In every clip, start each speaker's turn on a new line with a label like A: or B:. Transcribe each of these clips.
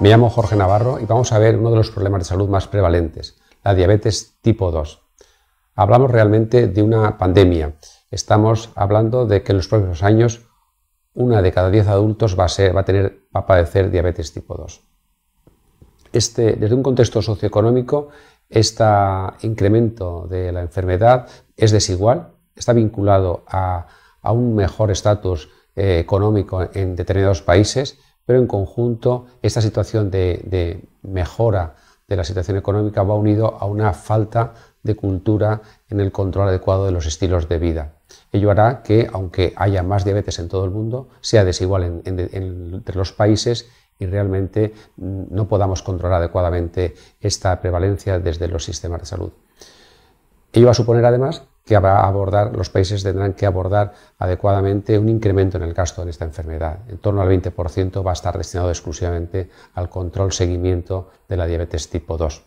A: Me llamo Jorge Navarro y vamos a ver uno de los problemas de salud más prevalentes, la diabetes tipo 2. Hablamos realmente de una pandemia. Estamos hablando de que en los próximos años una de cada 10 adultos va a, tener, padecer diabetes tipo 2. Este, desde un contexto socioeconómico, este incremento de la enfermedad es desigual, está vinculado a, un mejor estatus eh, económico en determinados países pero en conjunto esta situación de, mejora de la situación económica va unido a una falta de cultura en el control adecuado de los estilos de vida. Ello hará que, aunque haya más diabetes en todo el mundo, sea desigual entre los países y realmente mm, no podamos controlar adecuadamente esta prevalencia desde los sistemas de salud. Ello va a suponer además que abordar, los países tendrán que abordar adecuadamente un incremento en el gasto de esta enfermedad. En torno al 20% va a estar destinado exclusivamente al control, y seguimiento de la diabetes tipo 2.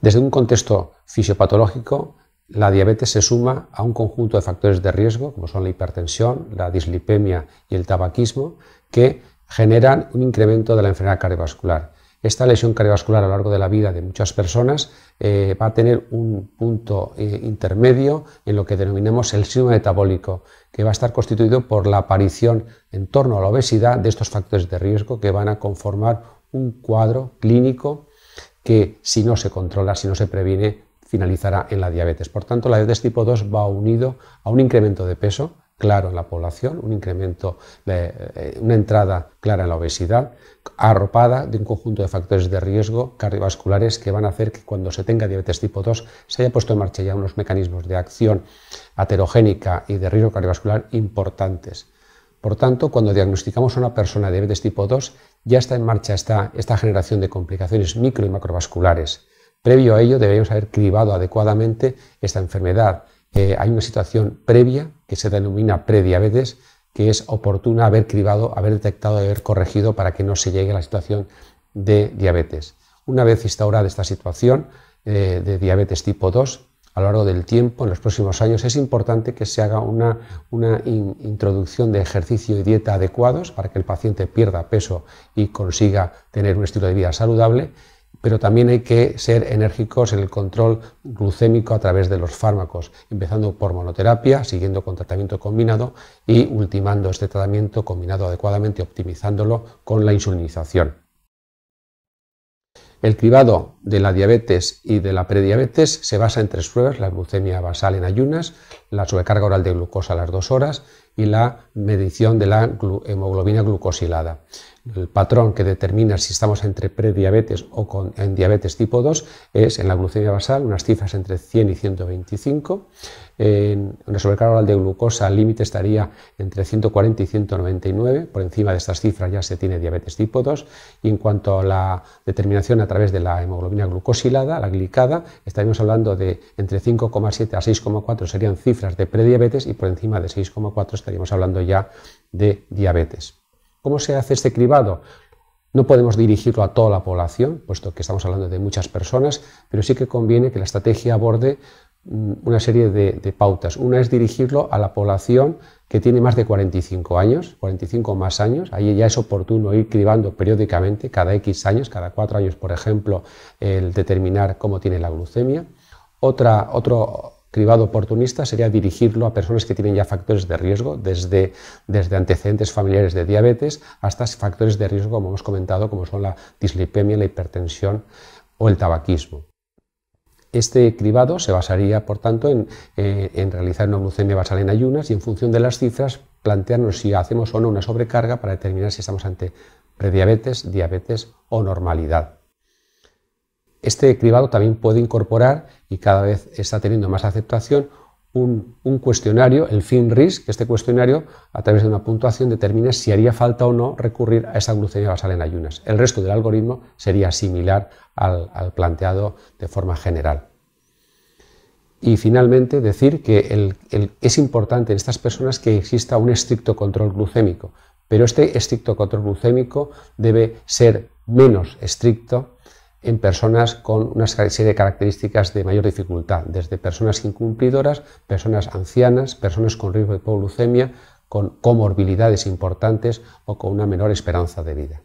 A: Desde un contexto fisiopatológico, la diabetes se suma a un conjunto de factores de riesgo, como son la hipertensión, la dislipemia y el tabaquismo, que generan un incremento de la enfermedad cardiovascular. Esta lesión cardiovascular a lo largo de la vida de muchas personas eh, va a tener un punto eh, intermedio en lo que denominamos el síndrome metabólico, que va a estar constituido por la aparición en torno a la obesidad de estos factores de riesgo que van a conformar un cuadro clínico que si no se controla, si no se previene, finalizará en la diabetes. Por tanto, la diabetes tipo 2 va unido a un incremento de peso claro en la población, un incremento, eh, una entrada clara en la obesidad, arropada de un conjunto de factores de riesgo cardiovasculares que van a hacer que cuando se tenga diabetes tipo 2 se haya puesto en marcha ya unos mecanismos de acción aterogénica y de riesgo cardiovascular importantes. Por tanto, cuando diagnosticamos a una persona de diabetes tipo 2, ya está en marcha esta, esta generación de complicaciones micro y macrovasculares. Previo a ello, deberíamos haber cribado adecuadamente esta enfermedad eh, hay una situación previa que se denomina prediabetes, que es oportuna haber cribado, haber detectado y haber corregido para que no se llegue a la situación de diabetes. Una vez instaurada esta situación eh, de diabetes tipo 2, a lo largo del tiempo, en los próximos años, es importante que se haga una, introducción de ejercicio y dieta adecuados para que el paciente pierda peso y consiga tener un estilo de vida saludable pero también hay que ser enérgicos en el control glucémico a través de los fármacos, empezando por monoterapia, siguiendo con tratamiento combinado y ultimando este tratamiento combinado adecuadamente, optimizándolo con la insulinización. El cribado de la diabetes y de la prediabetes se basa en tres pruebas, la glucemia basal en ayunas, la sobrecarga oral de glucosa a las dos horas y la medición de la hemoglobina glucosilada. El patrón que determina si estamos entre prediabetes o en diabetes tipo 2 es en la glucemia basal unas cifras entre 100 y 125, en una sobrecarga oral de glucosa el límite estaría entre 140 y 199, por encima de estas cifras ya se tiene diabetes tipo 2 y en cuanto a la determinación a través de la hemoglobina glucosilada, la glicada, estaríamos hablando de entre 5,7 a 6,4 serían cifras de prediabetes y por encima de 6,4 estaríamos hablando ya de diabetes. ¿Cómo se hace este cribado? No podemos dirigirlo a toda la población, puesto que estamos hablando de muchas personas, pero sí que conviene que la estrategia aborde mm, una serie de, pautas. Una es dirigirlo a la población que tiene más de 45 años, 45 más años. Ahí ya es oportuno ir cribando periódicamente, cada X años, cada cuatro años, por ejemplo, el determinar cómo tiene la glucemia. Otra, otro, cribado oportunista sería dirigirlo a personas que tienen ya factores de riesgo, desde, antecedentes familiares de diabetes hasta factores de riesgo, como hemos comentado, como son la dislipemia, la hipertensión o el tabaquismo. Este cribado se basaría, por tanto, en, eh, en realizar una glucemia basal en ayunas y en función de las cifras plantearnos si hacemos o no una sobrecarga para determinar si estamos ante prediabetes, diabetes o normalidad. Este cribado también puede incorporar, y cada vez está teniendo más aceptación, un, cuestionario, el FINRIS, que este cuestionario, a través de una puntuación, determina si haría falta o no recurrir a esa glucemia basal en ayunas. El resto del algoritmo sería similar al, planteado de forma general. Y finalmente decir que es importante en estas personas que exista un estricto control glucémico, pero este estricto control glucémico debe ser menos estricto en personas con una serie de características de mayor dificultad, desde personas incumplidoras, personas ancianas, personas con riesgo de polucemia, con comorbilidades importantes o con una menor esperanza de vida.